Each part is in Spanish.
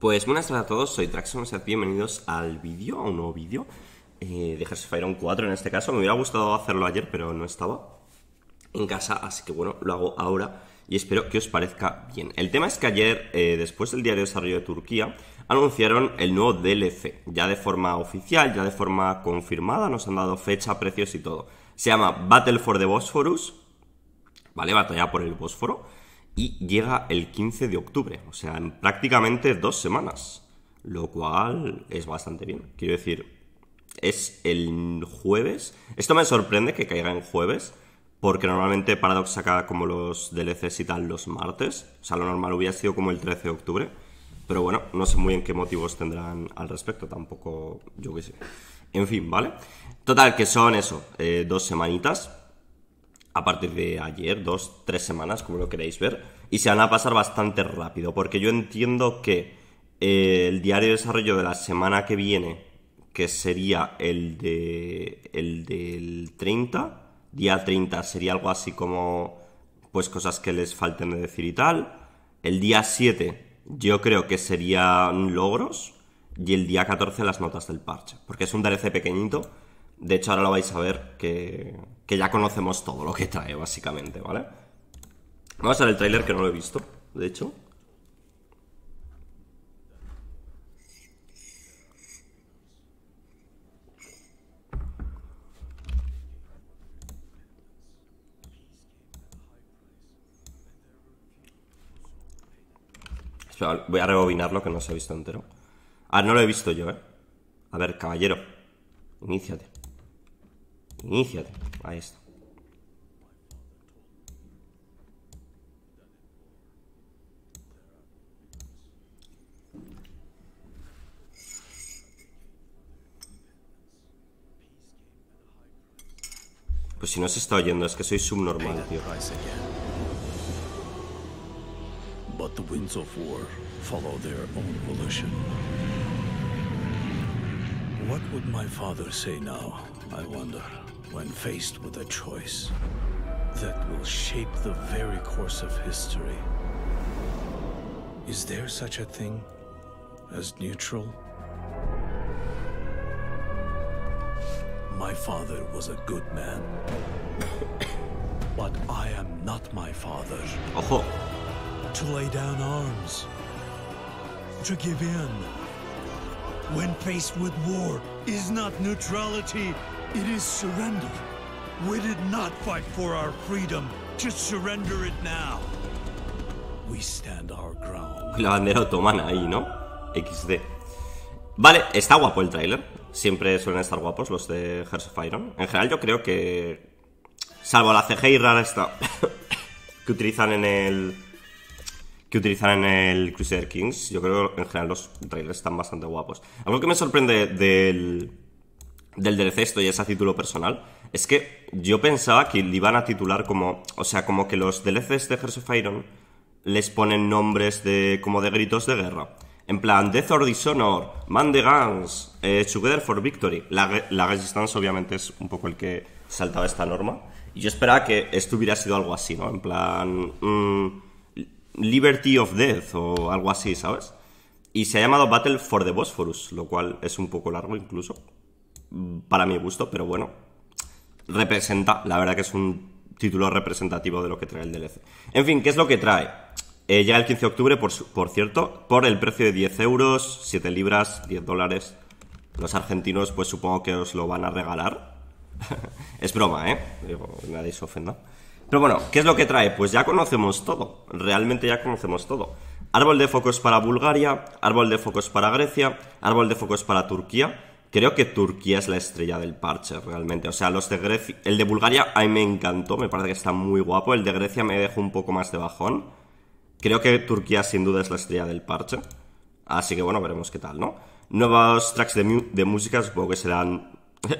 Pues buenas tardes a todos, soy Traxon, bienvenidos al vídeo, a un nuevo vídeo eh, de Hearts Fire 4 en este caso. Me hubiera gustado hacerlo ayer, pero no estaba en casa, así que bueno, lo hago ahora y espero que os parezca bien. El tema es que ayer, eh, después del diario de desarrollo de Turquía, anunciaron el nuevo DLC, ya de forma oficial, ya de forma confirmada, nos han dado fecha, precios y todo. Se llama Battle for the Bosphorus, ¿vale? Batalla por el Bósforo y llega el 15 de octubre, o sea, en prácticamente dos semanas, lo cual es bastante bien. Quiero decir, es el jueves. Esto me sorprende que caiga en jueves, porque normalmente Paradox saca como los DLCs y tal los martes, o sea, lo normal hubiera sido como el 13 de octubre. Pero bueno, no sé muy bien qué motivos tendrán al respecto, tampoco yo qué sé. En fin, ¿vale? Total, que son eso, eh, dos semanitas a partir de ayer, dos, tres semanas, como lo queréis ver, y se van a pasar bastante rápido, porque yo entiendo que eh, el diario de desarrollo de la semana que viene, que sería el, de, el del 30, día 30 sería algo así como pues cosas que les falten de decir y tal. El día 7 yo creo que serían logros y el día 14 las notas del parche, porque es un DLC pequeñito de hecho, ahora lo vais a ver que, ya conocemos todo lo que trae, básicamente, ¿vale? Vamos a ver el tráiler que no lo he visto, de hecho. voy a rebobinarlo que no se ha visto entero. Ah, no lo he visto yo, ¿eh? A ver, caballero, iníciate. Iniciate. a esto. Pues si no se está oyendo, es que soy subnormal, tío. But the winds of war follow their own volition. What would my father say now, I wonder, when faced with a choice that will shape the very course of history? Is there such a thing as neutral? My father was a good man. but I am not my father. Oh. To lay down arms. To give in. When faced with war, is not neutrality, it is surrender. We did not fight for our freedom, surrender it now. We stand our ground. La bandera otomana ahí, ¿no? XD. Vale, está guapo el tráiler. Siempre suelen estar guapos los de Hearts of Iron. En general yo creo que... Salvo la CGI rara esta que utilizan en el que utilizan en el Crusader Kings. Yo creo que en general los trailers están bastante guapos. Algo que me sorprende del, del DLC, esto y es a título personal, es que yo pensaba que le iban a titular como. O sea, como que los DLCs de Hearts of Iron les ponen nombres de como de gritos de guerra. En plan, Death or Dishonor, Man the Guns, eh, Together for Victory. La, la Resistance, obviamente, es un poco el que saltaba esta norma. Y yo esperaba que esto hubiera sido algo así, ¿no? En plan. Mmm, Liberty of Death o algo así, ¿sabes? Y se ha llamado Battle for the Bosphorus, lo cual es un poco largo incluso, mm, para mi gusto, pero bueno, representa, la verdad que es un título representativo de lo que trae el DLC. En fin, ¿qué es lo que trae? Ya eh, el 15 de octubre, por, por cierto, por el precio de 10 euros, 7 libras, 10 dólares. Los argentinos, pues supongo que os lo van a regalar. es broma, ¿eh? nadie se ofenda. Pero bueno, ¿qué es lo que trae? Pues ya conocemos todo, realmente ya conocemos todo. Árbol de focos para Bulgaria, árbol de focos para Grecia, árbol de focos para Turquía. Creo que Turquía es la estrella del parche, realmente. O sea, los de Grecia. El de Bulgaria a mí me encantó, me parece que está muy guapo. El de Grecia me dejó un poco más de bajón. Creo que Turquía sin duda es la estrella del parche. Así que bueno, veremos qué tal, ¿no? Nuevos tracks de, de música, supongo que serán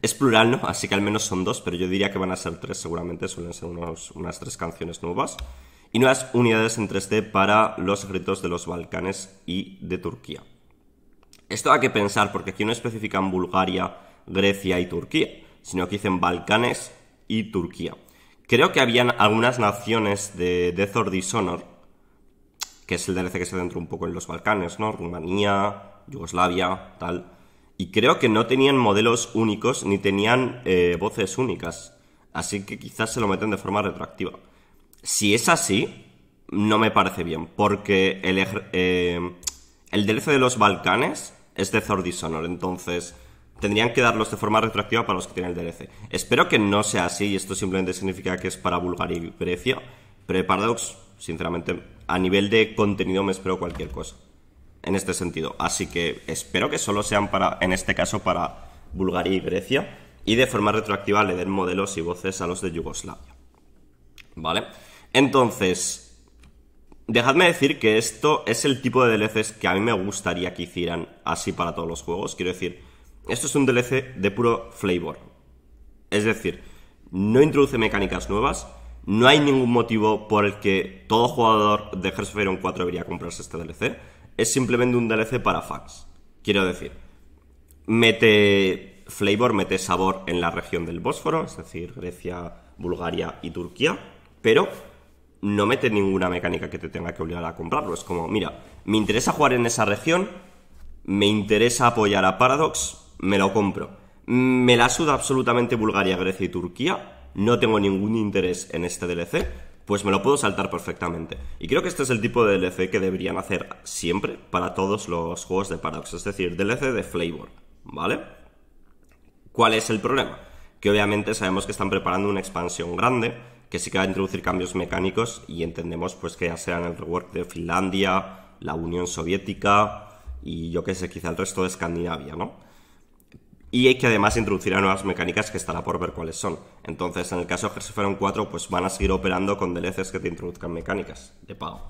Es plural, ¿no? Así que al menos son dos, pero yo diría que van a ser tres, seguramente suelen ser unas tres canciones nuevas. Y nuevas unidades en 3D para los gritos de los Balcanes y de Turquía. Esto hay que pensar, porque aquí no especifican Bulgaria, Grecia y Turquía, sino que dicen Balcanes y Turquía. Creo que habían algunas naciones de Death or Dishonor, que es el DLC que se centra un poco en los Balcanes, ¿no? Rumanía, Yugoslavia, tal. Y creo que no tenían modelos únicos ni tenían eh, voces únicas. Así que quizás se lo meten de forma retroactiva. Si es así, no me parece bien, porque el, eh, DLC de los Balcanes es de Thor entonces tendrían que darlos de forma retroactiva para los que tienen el DLC. Espero que no sea así y esto simplemente significa que es para Bulgaria y Grecia, pero Paradox, sinceramente, a nivel de contenido me espero cualquier cosa en este sentido. Así que espero que solo sean para, en este caso, para Bulgaria y Grecia y de forma retroactiva le den modelos y voces a los de Yugoslavia. ¿Vale? Entonces, dejadme decir que esto es el tipo de DLCs que a mí me gustaría que hicieran así para todos los juegos. Quiero decir, esto es un DLC de puro flavor. Es decir, no introduce mecánicas nuevas, no hay ningún motivo por el que todo jugador de Hearthstone 4 debería comprarse este DLC es simplemente un DLC para fax. Quiero decir, mete flavor, mete sabor en la región del Bósforo, es decir, Grecia, Bulgaria y Turquía, pero no mete ninguna mecánica que te tenga que obligar a comprarlo. Es como, mira, me interesa jugar en esa región, me interesa apoyar a Paradox, me lo compro. Me la suda absolutamente Bulgaria, Grecia y Turquía, no tengo ningún interés en este DLC, pues me lo puedo saltar perfectamente. Y creo que este es el tipo de DLC que deberían hacer siempre para todos los juegos de Paradox, es decir, DLC de flavor, ¿vale? ¿Cuál es el problema? Que obviamente sabemos que están preparando una expansión grande, que sí que va a introducir cambios mecánicos y entendemos pues que ya sean el rework de Finlandia, la Unión Soviética y yo qué sé, quizá el resto de Escandinavia, ¿no? y que además introducirá nuevas mecánicas que estará por ver cuáles son. Entonces, en el caso de Hearthstone 4, pues van a seguir operando con DLCs que te introduzcan mecánicas de pago.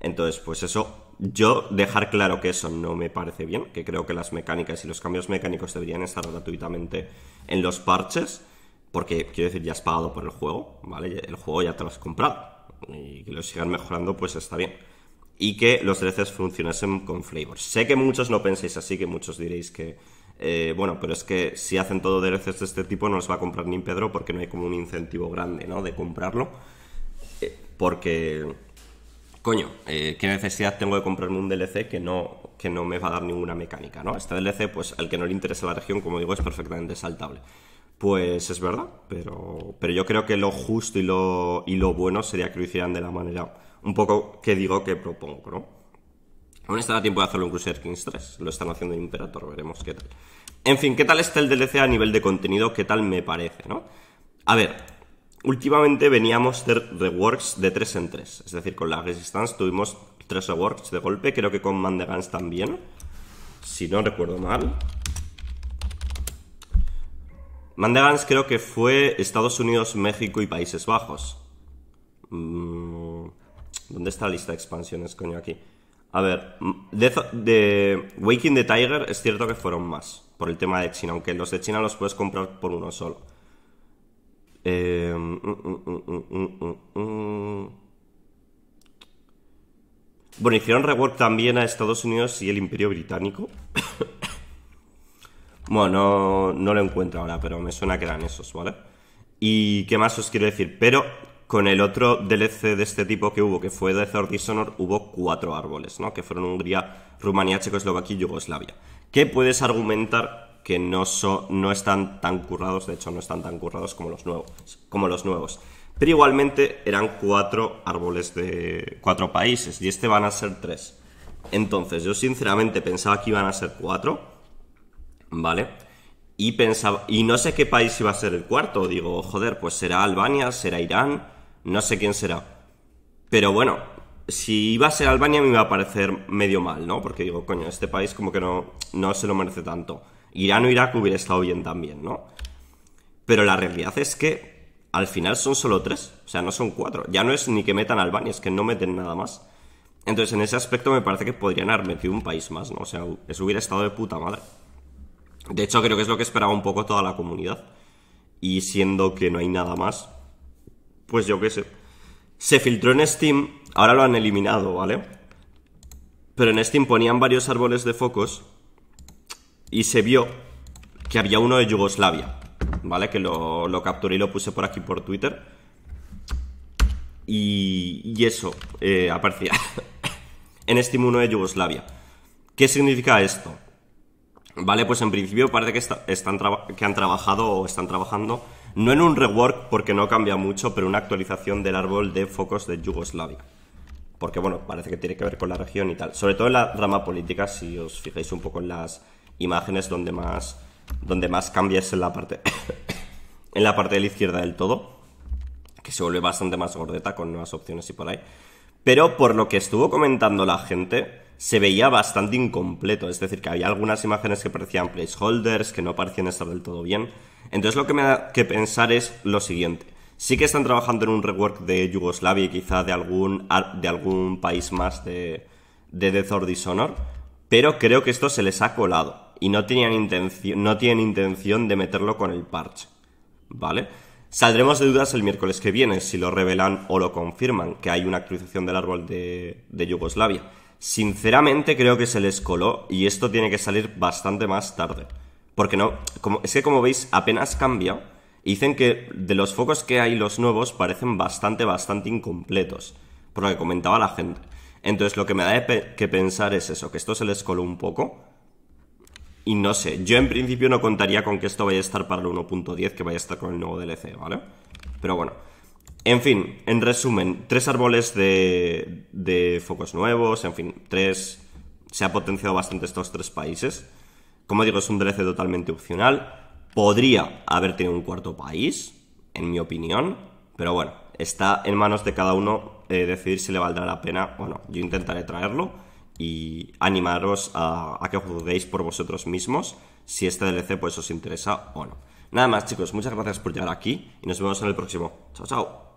Entonces, pues eso, yo dejar claro que eso no me parece bien, que creo que las mecánicas y los cambios mecánicos deberían estar gratuitamente en los parches, porque quiero decir, ya has pagado por el juego, ¿vale? El juego ya te lo has comprado y que lo sigan mejorando, pues está bien. Y que los DLCs funcionasen con flavor. Sé que muchos no penséis así, que muchos diréis que eh, bueno, pero es que si hacen todo DLCs de este tipo no los va a comprar ni Pedro porque no hay como un incentivo grande, ¿no? De comprarlo. Eh, porque, coño, eh, ¿qué necesidad tengo de comprarme un DLC que no, que no me va a dar ninguna mecánica, ¿no? Este DLC, pues al que no le interesa la región, como digo, es perfectamente saltable. Pues es verdad, pero, pero yo creo que lo justo y lo, y lo bueno sería que lo hicieran de la manera un poco que digo que propongo, ¿no? Aún estará tiempo de hacerlo en Crusader Kings 3. Lo están haciendo en Imperator, veremos qué tal. En fin, ¿qué tal está el DLC a nivel de contenido? ¿Qué tal me parece, no? A ver, últimamente veníamos de reworks de 3 en 3. Es decir, con la Resistance tuvimos 3 reworks de golpe. Creo que con Mandagans también. Si no recuerdo mal. Mandagans creo que fue Estados Unidos, México y Países Bajos. Mm, ¿Dónde está la lista de expansiones, coño, aquí? A ver, de Waking the Tiger es cierto que fueron más por el tema de China, aunque los de China los puedes comprar por uno solo. Em, mm, mm, mm, bueno, hicieron rework también a Estados Unidos y el Imperio Británico. bueno, no, lo encuentro ahora, pero me suena que eran esos, ¿vale? ¿Y qué más os quiero decir? Pero con el otro DLC de este tipo que hubo, que fue de or Dishonor, hubo cuatro árboles, ¿no? Que fueron Hungría, Rumanía, Checoslovaquia y Yugoslavia. Que puedes argumentar que no, no están tan currados, de hecho no están tan currados como los nuevos. Como los nuevos. Pero igualmente eran cuatro árboles de cuatro países y este van a ser tres. Entonces yo sinceramente pensaba que iban a ser cuatro, ¿vale? Y pensaba y no sé qué país iba a ser el cuarto. Digo, joder, pues será Albania, será Irán, no sé quién será. Pero bueno, si iba a ser Albania me iba a parecer medio mal, ¿no? Porque digo, coño, este país como que no, no se lo merece tanto. Irán o Irak hubiera estado bien también, ¿no? Pero la realidad es que al final son solo tres, o sea, no son cuatro. Ya no es ni que metan Albania, es que no meten nada más. Entonces, en ese aspecto me parece que podrían haber metido un país más, ¿no? O sea, eso hubiera estado de puta madre. De hecho, creo que es lo que esperaba un poco toda la comunidad. Y siendo que no hay nada más, pues yo qué sé. Se filtró en Steam, ahora lo han eliminado, ¿vale? Pero en Steam ponían varios árboles de focos y se vio que había uno de Yugoslavia, ¿vale? Que lo, capturé y lo puse por aquí por Twitter. Y, eso, eh, aparecía en Steam uno de Yugoslavia. ¿Qué significa esto? Vale, pues en principio parece que, están que han trabajado o están trabajando no en un rework porque no cambia mucho, pero una actualización del árbol de focos de Yugoslavia. Porque bueno, parece que tiene que ver con la región y tal. Sobre todo en la rama política, si os fijáis un poco en las imágenes donde más, donde más cambia es en la parte, en la parte de la izquierda del todo, que se vuelve bastante más gordeta con nuevas opciones y por ahí. Pero por lo que estuvo comentando la gente, se veía bastante incompleto, es decir, que había algunas imágenes que parecían placeholders, que no parecían estar del todo bien. Entonces lo que me da que pensar es lo siguiente. Sí que están trabajando en un rework de Yugoslavia y quizá de algún, país más de, de Death or Dishonor, pero creo que esto se les ha colado y no, tienen intención de meterlo con el parche. ¿Vale? Saldremos de dudas el miércoles que viene si lo revelan o lo confirman, que hay una actualización del árbol de Yugoslavia. Sinceramente creo que se les coló y esto tiene que salir bastante más tarde. Porque no, como, es que como veis apenas cambia. Dicen que de los focos que hay los nuevos parecen bastante, bastante incompletos. Por lo que comentaba la gente. Entonces lo que me da que pensar es eso, que esto se les coló un poco. Y no sé, yo en principio no contaría con que esto vaya a estar para el 1.10, que vaya a estar con el nuevo DLC, ¿vale? Pero bueno, en fin, en resumen, tres árboles de, focos nuevos, en fin, tres... Se ha potenciado bastante estos tres países. Como digo, es un DLC totalmente opcional. Podría haber tenido un cuarto país, en mi opinión, pero bueno, está en manos de cada uno eh, decidir si le valdrá la pena o no. Yo intentaré traerlo y animaros a, a que juzguéis por vosotros mismos si este DLC pues os interesa o no. Nada más chicos, muchas gracias por llegar aquí y nos vemos en el próximo. Chao, chao.